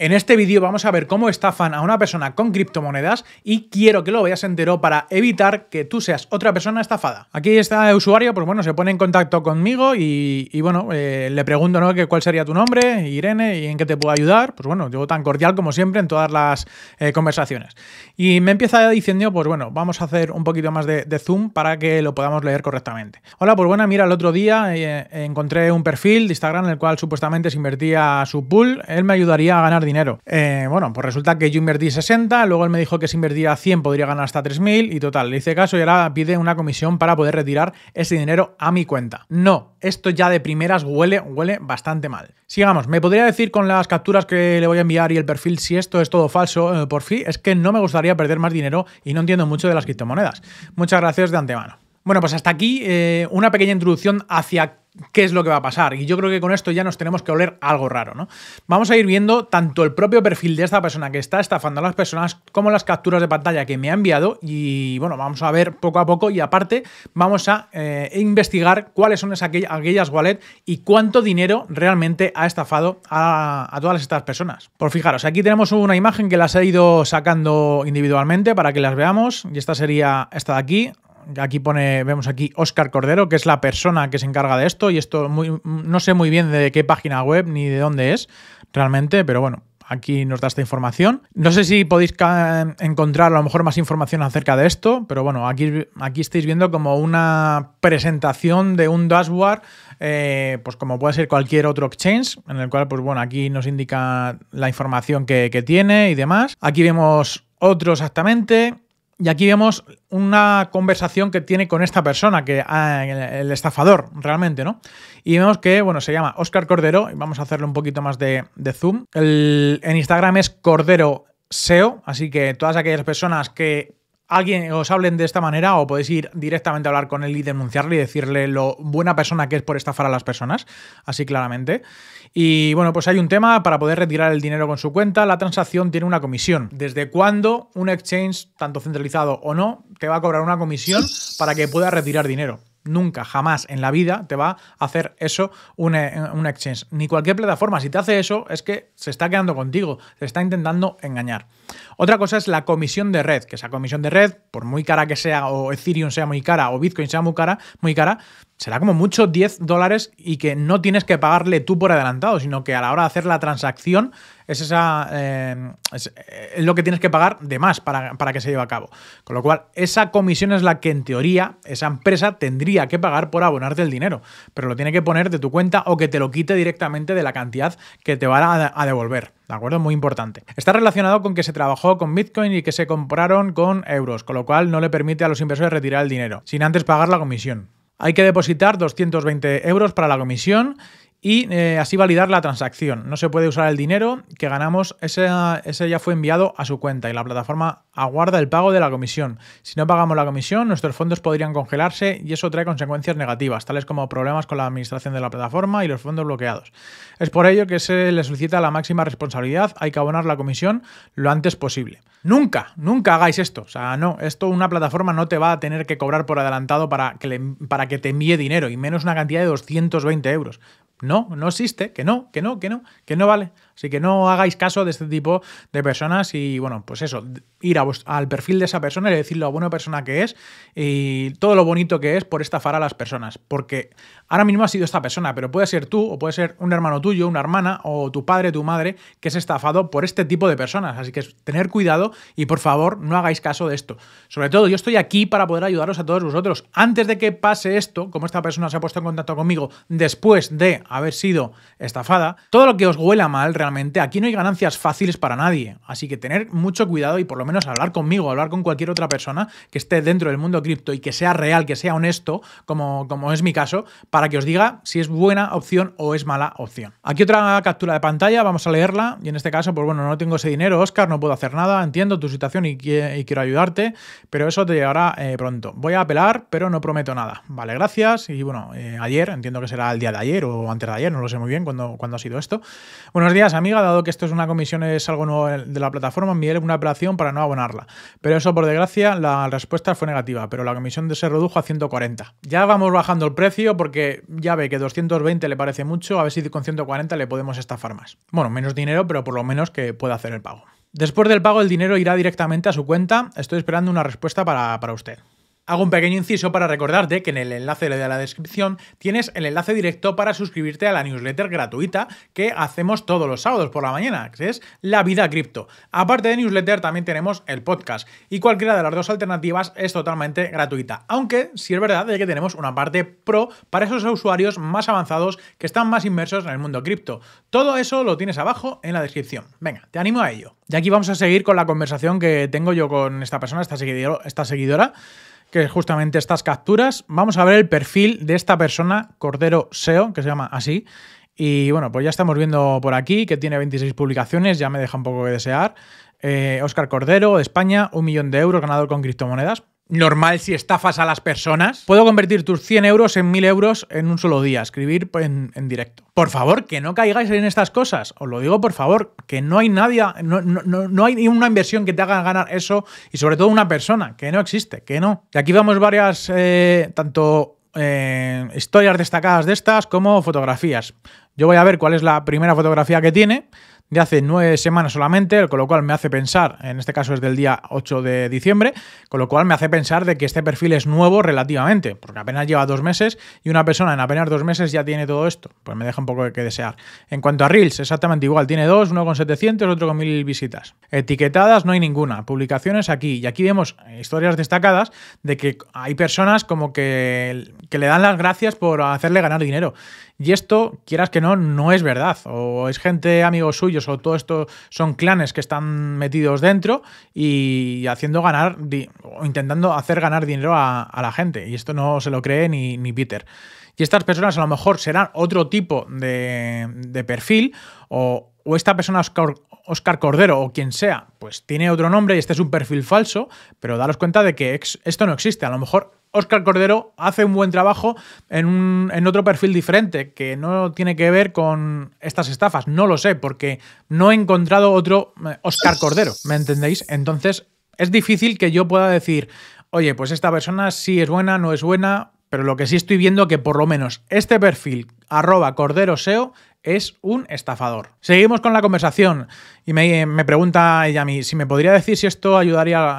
En este vídeo vamos a ver cómo estafan a una persona con criptomonedas y quiero que lo veas entero para evitar que tú seas otra persona estafada. Aquí está el usuario, pues bueno, se pone en contacto conmigo y, bueno, eh, le pregunto ¿no? cuál sería tu nombre, Irene, y en qué te puedo ayudar. Pues bueno, yo tan cordial como siempre en todas las eh, conversaciones. Y me empieza diciendo, pues bueno, vamos a hacer un poquito más de, zoom para que lo podamos leer correctamente. Hola, pues bueno, mira, el otro día eh, encontré un perfil de Instagram en el cual supuestamente se invertía su pool. Él me ayudaría a ganar dinero. Eh, bueno, pues resulta que yo invertí 60, luego él me dijo que si invertía 100 podría ganar hasta 3.000 y total, le hice caso y ahora pide una comisión para poder retirar ese dinero a mi cuenta. No, esto ya de primeras huele, huele bastante mal. Sigamos, me podría decir con las capturas que le voy a enviar y el perfil si esto es todo falso, eh, por fin, es que no me gustaría perder más dinero y no entiendo mucho de las criptomonedas. Muchas gracias de antemano. Bueno, pues hasta aquí eh, una pequeña introducción hacia qué es lo que va a pasar. Y yo creo que con esto ya nos tenemos que oler algo raro, ¿no? Vamos a ir viendo tanto el propio perfil de esta persona que está estafando a las personas como las capturas de pantalla que me ha enviado y bueno, vamos a ver poco a poco y aparte vamos a eh, investigar cuáles son esas, aquellas wallet y cuánto dinero realmente ha estafado a, a todas estas personas. Por fijaros, aquí tenemos una imagen que las he ido sacando individualmente para que las veamos y esta sería esta de aquí, aquí pone, vemos aquí Oscar Cordero, que es la persona que se encarga de esto, y esto no sé muy bien de qué página web ni de dónde es realmente, pero bueno, aquí nos da esta información. No sé si podéis encontrar a lo mejor más información acerca de esto, pero bueno, aquí, aquí estáis viendo como una presentación de un dashboard, eh, pues como puede ser cualquier otro exchange, en el cual, pues bueno, aquí nos indica la información que tiene y demás. Aquí vemos otro exactamente. Y aquí vemos una conversación que tiene con esta persona, que ah, el estafador, realmente, ¿no? Y vemos que, bueno, se llama Oscar Cordero, y vamos a hacerle un poquito más de, zoom. El, en Instagram es Cordero SEO, así que todas aquellas personas que alguien os hablen de esta manera o podéis ir directamente a hablar con él y denunciarle y decirle lo buena persona que es por estafar a las personas, así claramente. Y bueno, pues hay un tema para poder retirar el dinero con su cuenta, la transacción tiene una comisión. ¿Desde cuándo un exchange, tanto centralizado o no, te va a cobrar una comisión para que pueda retirar dinero? nunca, jamás en la vida te va a hacer eso e, un, exchange. Ni cualquier plataforma. Si te hace eso, es que se está quedando contigo, se está intentando engañar. Otra cosa es la comisión de red, que esa comisión de red, por muy cara que sea, o Ethereum sea muy cara, o Bitcoin sea muy cara, muy cara, será como mucho 10 dólares y que no tienes que pagarle tú por adelantado, sino que a la hora de hacer la transacción es, esa, em, eh, es, lo que tienes que pagar de más para, que se lleve a cabo. Con lo cual, esa comisión es la que en teoría esa empresa tendría que pagar por abonarte el dinero, pero lo tiene que poner de tu cuenta o que te lo quite directamente de la cantidad que te va a, a devolver. ¿De acuerdo? Muy importante. Está relacionado con que se trabajó con Bitcoin y que se compraron con euros, con lo cual no le permite a los inversores retirar el dinero, sin antes pagar la comisión. Hay que depositar 220 euros para la comisión y eh, así validar la transacción. No se puede usar el dinero que ganamos, ese, ya fue enviado a su cuenta y la plataforma aguarda el pago de la comisión. Si no pagamos la comisión, nuestros fondos podrían congelarse y eso trae consecuencias negativas, tales como problemas con la administración de la plataforma y los fondos bloqueados. Es por ello que se le solicita la máxima responsabilidad, hay que abonar la comisión lo antes posible. Nunca, nunca hagáis esto. O sea, no, esto una plataforma no te va a tener que cobrar por adelantado para que, para que te envíe dinero, y menos una cantidad de 220 euros. No, no existe, que no, que no, que no, que no vale. Así que no hagáis caso de este tipo de personas y, bueno, pues eso, ir a al perfil de esa persona y decir lo buena persona que es y todo lo bonito que es por estafar a las personas. Porque ahora mismo ha sido esta persona, pero puede ser tú o puede ser un hermano tuyo, una hermana o tu padre, tu madre, que es estafado por este tipo de personas. Así que tener cuidado y, por favor, no hagáis caso de esto. Sobre todo, yo estoy aquí para poder ayudaros a todos vosotros. Antes de que pase esto, como esta persona se ha puesto en contacto conmigo después de haber sido estafada, todo lo que os huela mal realmente, aquí no hay ganancias fáciles para nadie. Así que tener mucho cuidado y por lo menos hablar conmigo, hablar con cualquier otra persona que esté dentro del mundo cripto y que sea real, que sea honesto, como, como es mi caso, para que os diga si es buena opción o es mala opción. Aquí otra captura de pantalla, vamos a leerla. Y en este caso, pues bueno, no tengo ese dinero, Oscar, no puedo hacer nada, entiendo tu situación y, quiero ayudarte, pero eso te llegará eh, pronto. Voy a apelar, pero no prometo nada. Vale, gracias. Y bueno, eh, ayer, entiendo que será el día de ayer o antes ayer, no lo sé muy bien cuándo, ha sido esto. Buenos días, amiga. Dado que esto es una comisión, es algo nuevo de la plataforma, envié una apelación para no abonarla. Pero eso, por desgracia, la respuesta fue negativa, pero la comisión se redujo a 140. Ya vamos bajando el precio porque ya ve que 220 le parece mucho, a ver si con 140 le podemos estafar más. Bueno, menos dinero, pero por lo menos que pueda hacer el pago. Después del pago, el dinero irá directamente a su cuenta. Estoy esperando una respuesta para usted. Hago un pequeño inciso para recordarte que en el enlace de la descripción tienes el enlace directo para suscribirte a la newsletter gratuita que hacemos todos los sábados por la mañana, que es La Vida Cripto. Aparte de newsletter también tenemos el podcast y cualquiera de las dos alternativas es totalmente gratuita, aunque sí es verdad de que tenemos una parte pro para esos usuarios más avanzados que están más inmersos en el mundo cripto. Todo eso lo tienes abajo en la descripción. Venga, te animo a ello. Y aquí vamos a seguir con la conversación que tengo yo con esta persona, esta, Esta seguidora que justamente estas capturas. Vamos a ver el perfil de esta persona, Cordero SEO, que se llama así. Y bueno, pues ya estamos viendo por aquí que tiene 26 publicaciones, ya me deja un poco que desear. Oscar eh, Cordero, de España, un millón de euros ganado con criptomonedas normal si estafas a las personas. Puedo convertir tus 100 euros en 1000 euros en un solo día, escribir en, directo. Por favor, que no caigáis en estas cosas. Os lo digo, por favor, que no hay nadie, no, hay una inversión que te haga ganar eso y sobre todo una persona, que no existe, que no. Y aquí vamos varias, eh, tanto eh, historias destacadas de estas como fotografías. Yo voy a ver cuál es la primera fotografía que tiene hace nueve semanas solamente, con lo cual me hace pensar, en este caso es del día 8 de diciembre, con lo cual me hace pensar de que este perfil es nuevo relativamente, porque apenas lleva dos meses y una persona en apenas dos meses ya tiene todo esto, pues me deja un poco que desear. En cuanto a Reels, exactamente igual, tiene dos, uno con 700, otro con 1000 visitas. Etiquetadas no hay ninguna, publicaciones aquí, y aquí vemos historias destacadas de que hay personas como que, que le dan las gracias por hacerle ganar dinero. Y esto, quieras que no, no es verdad. O es gente, amigos suyos, o todo esto son clanes que están metidos dentro y haciendo ganar, o intentando hacer ganar dinero a, la gente. Y esto no se lo cree ni, Peter. Y estas personas a lo mejor serán otro tipo de, de perfil o, esta persona Oscar, Cordero o quien sea, pues tiene otro nombre y este es un perfil falso, pero daros cuenta de que esto no existe. A lo mejor Óscar Cordero hace un buen trabajo en, otro perfil diferente, que no tiene que ver con estas estafas. No lo sé, porque no he encontrado otro eh, Óscar Cordero, ¿me entendéis? Entonces, es difícil que yo pueda decir, oye, pues esta persona sí es buena, no es buena, pero lo que sí estoy viendo que por lo menos este perfil, arroba Cordero SEO, es un estafador. Seguimos con la conversación y me, pregunta ella a mí si me podría decir si esto ayudaría,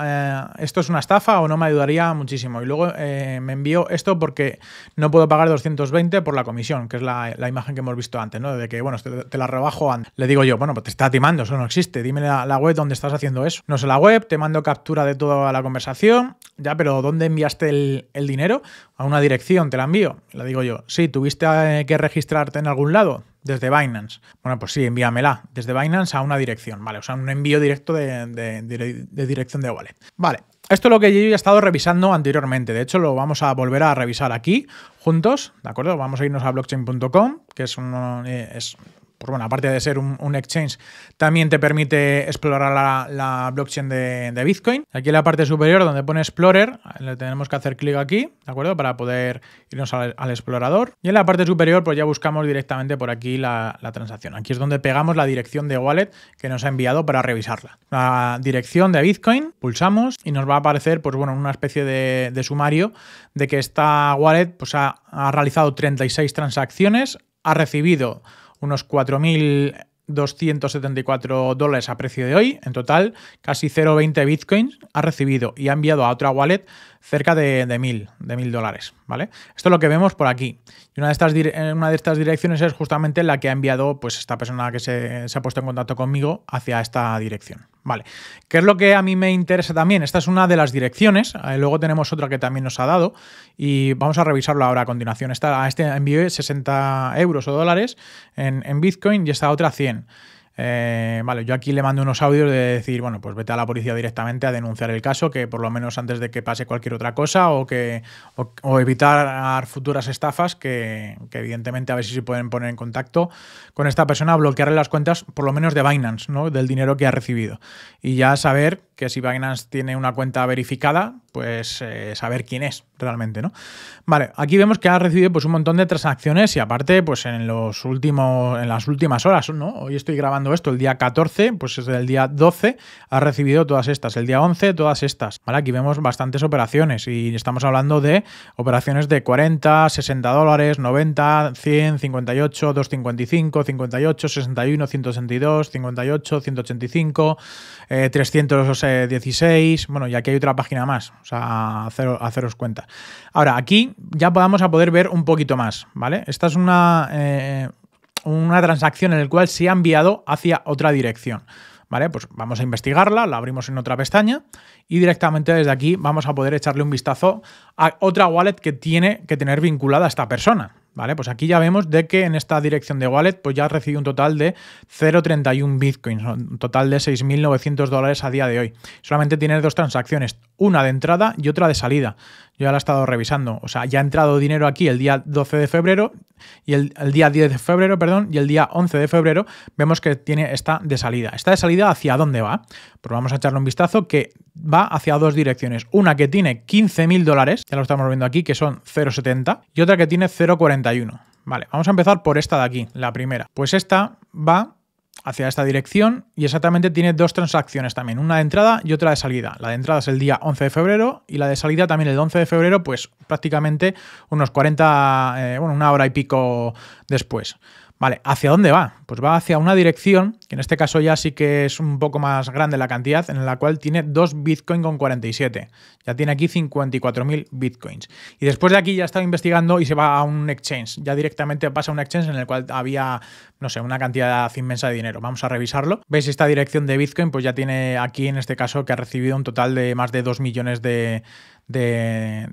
eh, esto es una estafa o no me ayudaría muchísimo. Y luego eh, me envió esto porque no puedo pagar 220 por la comisión, que es la, imagen que hemos visto antes, ¿no? De que, bueno, te, la rebajo Le digo yo, bueno, pues te está timando, eso no existe. Dime la, la web donde estás haciendo eso. No sé la web, te mando captura de toda la conversación, ya, pero ¿dónde enviaste el, el dinero? A una dirección, te la envío. Le digo yo, sí, tuviste eh, que registrarte en algún lado desde Binance. Bueno, pues sí, envíamela desde Binance a una dirección, ¿vale? O sea, un envío directo de, dirección de wallet. Vale, esto es lo que yo he estado revisando anteriormente. De hecho, lo vamos a volver a revisar aquí juntos, ¿de acuerdo? Vamos a irnos a blockchain.com, que es, un... Eh, es pues bueno, aparte de ser un, exchange, también te permite explorar la, blockchain de, Bitcoin. Aquí en la parte superior donde pone Explorer, le tenemos que hacer clic aquí, ¿de acuerdo? Para poder irnos al, explorador. Y en la parte superior, pues ya buscamos directamente por aquí la, transacción. Aquí es donde pegamos la dirección de wallet que nos ha enviado para revisarla. La dirección de Bitcoin, pulsamos y nos va a aparecer, pues bueno, una especie de, sumario de que esta wallet pues, ha realizado 36 transacciones, ha recibido unos 4.274 dólares a precio de hoy. En total, casi 0,20 bitcoins ha recibido y ha enviado a otra wallet cerca de, 1.000 de mil dólares. ¿vale? Esto es lo que vemos por aquí. Y una de estas, eh, una de estas direcciones es justamente la que ha enviado pues, esta persona que se, se ha puesto en contacto conmigo hacia esta dirección. Vale. ¿Qué es lo que a mí me interesa también? Esta es una de las direcciones. Eh, luego tenemos otra que también nos ha dado y vamos a revisarlo ahora a continuación. está este envío 60 euros o dólares en, en Bitcoin y esta otra 100. Eh, vale, yo aquí le mando unos audios de decir, bueno, pues vete a la policía directamente a denunciar el caso, que por lo menos antes de que pase cualquier otra cosa o que evitar futuras estafas, que, evidentemente a ver si se pueden poner en contacto con esta persona, bloquearle las cuentas por lo menos de Binance, ¿no? Del dinero que ha recibido. Y ya saber que si Binance tiene una cuenta verificada, pues eh, saber quién es realmente, ¿no? Vale, aquí vemos que ha recibido pues un montón de transacciones y aparte, pues en los últimos, en las últimas horas, ¿no? Hoy estoy grabando esto el día 14, pues desde el día 12 ha recibido todas estas, el día 11 todas estas, ¿vale? Aquí vemos bastantes operaciones y estamos hablando de operaciones de 40, 60 dólares, 90, 100, 58, 255, 58, 61, 162, 58, 185, eh, 360 16, eh, bueno, y aquí hay otra página más, o sea, hacer, haceros cuenta. Ahora, aquí ya podamos a poder ver un poquito más, ¿vale? Esta es una, eh, una transacción en la cual se ha enviado hacia otra dirección. ¿Vale? Pues vamos a investigarla, la abrimos en otra pestaña y directamente desde aquí vamos a poder echarle un vistazo a otra wallet que tiene que tener vinculada a esta persona, ¿Vale? Pues aquí ya vemos de que en esta dirección de wallet pues ya recibido un total de 0.31 bitcoins, un total de 6.900 dólares a día de hoy. Solamente tiene dos transacciones, una de entrada y otra de salida. Yo ya la he estado revisando. O sea, ya ha entrado dinero aquí el día 12 de febrero y el, día 10 de febrero, perdón, y el día 11 de febrero vemos que tiene esta de salida. ¿Esta de salida hacia dónde va? Pues vamos a echarle un vistazo que va hacia dos direcciones. Una que tiene 15.000 dólares, ya lo estamos viendo aquí, que son 0,70, y otra que tiene 0,41. Vale, vamos a empezar por esta de aquí, la primera. Pues esta va hacia esta dirección y exactamente tiene dos transacciones también, una de entrada y otra de salida. La de entrada es el día 11 de febrero y la de salida también el 11 de febrero, pues prácticamente unos 40, eh, bueno, una hora y pico después. Vale, ¿hacia dónde va? Pues va hacia una dirección, que en este caso ya sí que es un poco más grande la cantidad, en la cual tiene 2 Bitcoin con 47. Ya tiene aquí 54.000 Bitcoins. Y después de aquí ya estaba investigando y se va a un exchange. Ya directamente pasa a un exchange en el cual había, no sé, una cantidad inmensa de dinero. Vamos a revisarlo. ¿Veis esta dirección de Bitcoin? Pues ya tiene aquí en este caso que ha recibido un total de más de 2 millones de,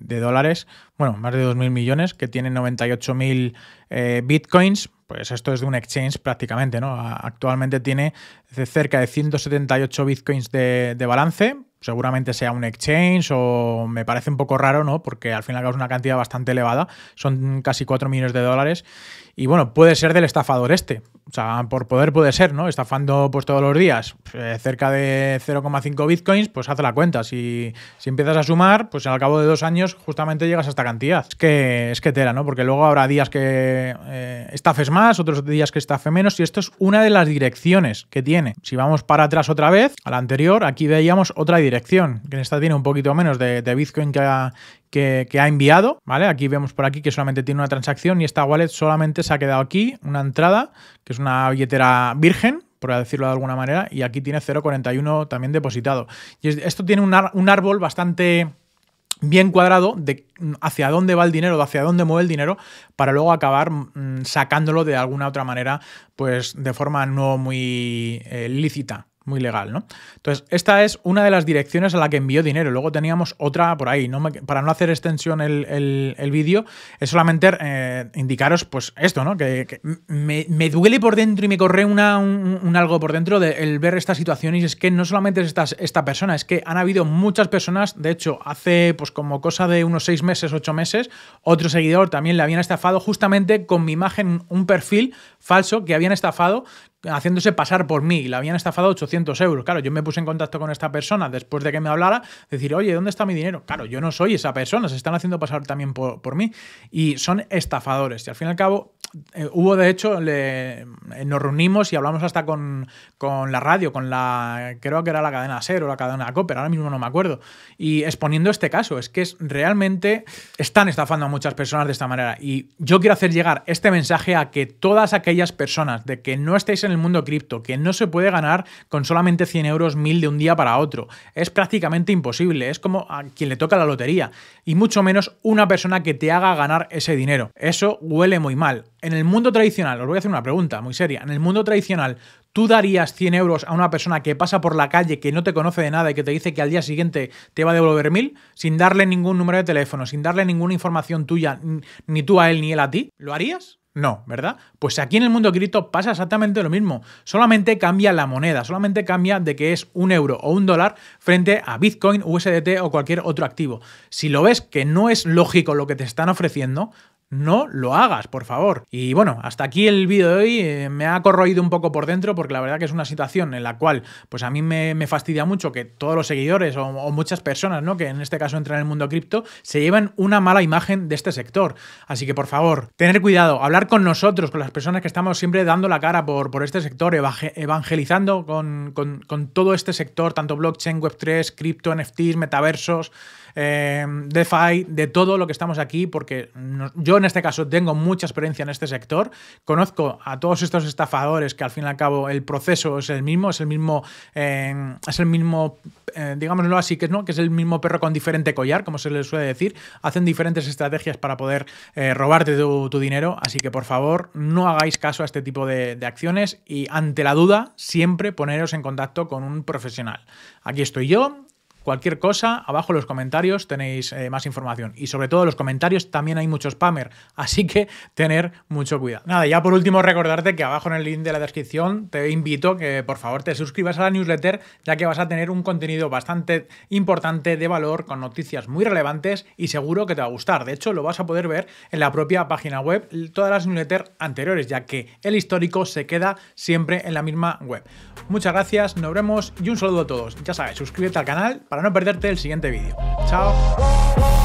dólares. Bueno, más de 2.000 millones, que tiene 98.000 eh, Bitcoins pues esto es de un exchange prácticamente, ¿no? Actualmente tiene cerca de 178 bitcoins de, balance, seguramente sea un exchange o me parece un poco raro, ¿no? Porque al final es una cantidad bastante elevada, son casi 4 millones de dólares y bueno, puede ser del estafador este. O sea, por poder puede ser, ¿no? Estafando pues todos los días eh, cerca de 0,5 bitcoins, pues haz la cuenta. Si, si, empiezas a sumar, pues al cabo de dos años justamente llegas a esta cantidad. Es que, es que tela, ¿no? Porque luego habrá días que eh, estafes más, otros días que estafe menos. Y esto es una de las direcciones que tiene. Si vamos para atrás otra vez, a la anterior, aquí veíamos otra dirección, que en esta tiene un poquito menos de, de bitcoin que, que, ha enviado, ¿vale? Aquí vemos por aquí que solamente tiene una transacción y esta wallet solamente se ha quedado aquí una entrada, que es una billetera virgen, por decirlo de alguna manera, y aquí tiene 0.41 también depositado. Y esto tiene un, árbol bastante bien cuadrado de hacia dónde va el dinero, de hacia dónde mueve el dinero, para luego acabar mm, sacándolo de alguna otra manera, pues de forma no muy eh, lícita, muy legal, ¿no? Entonces, esta es una de las direcciones a la que envió dinero. Luego teníamos otra por ahí. No para no hacer extensión el, vídeo, es solamente eh, indicaros, pues, esto, ¿no? Que, me, duele por dentro y me corre una, un, algo por dentro el ver esta situación. Y es que no solamente es esta, esta persona, es que han habido muchas personas. De hecho, hace pues como cosa de unos seis meses, ocho meses, otro seguidor también le habían estafado justamente con mi imagen, un perfil falso que habían estafado, haciéndose pasar por mí. y La habían estafado 800 euros. Claro, yo me puse en contacto con esta persona después de que me hablara, decir, oye, ¿dónde está mi dinero? Claro, yo no soy esa persona, se están haciendo pasar también por, por mí. Y son estafadores. Y al fin y al cabo, eh, hubo, de hecho, eh, nos reunimos y hablamos hasta con, la radio, con la, creo que era la cadena SER o la cadena copper ahora mismo no me acuerdo, y exponiendo este caso. Es que es, realmente están estafando a muchas personas de esta manera. Y yo quiero hacer llegar este mensaje a que todas aquellas personas de que no estéis en el mundo cripto, que no se puede ganar con solamente 100 euros, 1000 de un día para otro, es prácticamente imposible. Es como a quien le toca la lotería, y mucho menos una persona que te haga ganar ese dinero. Eso huele muy mal en el mundo tradicional, os voy a hacer una pregunta muy seria, en el mundo tradicional, ¿tú darías 100 euros a una persona que pasa por la calle, que no te conoce de nada y que te dice que al día siguiente te va a devolver 1000 sin darle ningún número de teléfono, sin darle ninguna información tuya, ni tú a él ni él a ti? ¿Lo harías? No, ¿verdad? Pues aquí en el mundo cripto pasa exactamente lo mismo. Solamente cambia la moneda, solamente cambia de que es un euro o un dólar frente a Bitcoin, USDT o cualquier otro activo. Si lo ves que no es lógico lo que te están ofreciendo, no lo hagas, por favor. Y bueno, hasta aquí el vídeo de hoy. Eh, me ha corroído un poco por dentro porque la verdad que es una situación en la cual pues a mí me, fastidia mucho que todos los seguidores o, muchas personas, ¿no? que en este caso entran en el mundo cripto, se lleven una mala imagen de este sector. Así que por favor, tener cuidado, hablar con nosotros, con las personas que estamos siempre dando la cara por, por este sector, evangelizando con, con todo este sector, tanto blockchain, web3, cripto, NFTs, metaversos. Eh, DeFi, de todo lo que estamos aquí, porque yo en este caso tengo mucha experiencia en este sector, conozco a todos estos estafadores que al fin y al cabo el proceso es el mismo, es el mismo, eh, es el mismo, eh, digámoslo así, que, ¿no? que es el mismo perro con diferente collar, como se le suele decir, hacen diferentes estrategias para poder robarte tu, dinero, así que por favor no hagáis caso a este tipo de acciones y ante la duda siempre poneros en contacto con un profesional. Aquí estoy yo, Cualquier cosa, abajo en los comentarios tenéis eh, más información. Y sobre todo en los comentarios también hay mucho spammer, así que tener mucho cuidado. Nada, ya por último recordarte que abajo en el link de la descripción te invito que por favor te suscribas a la newsletter, ya que vas a tener un contenido bastante importante de valor, con noticias muy relevantes y seguro que te va a gustar. De hecho, lo vas a poder ver en la propia página web, todas las newsletters anteriores, ya que el histórico se queda siempre en la misma web. Muchas gracias, nos vemos y un saludo a todos. Ya sabes, suscríbete al canal para no perderte el siguiente vídeo. ¡Chao!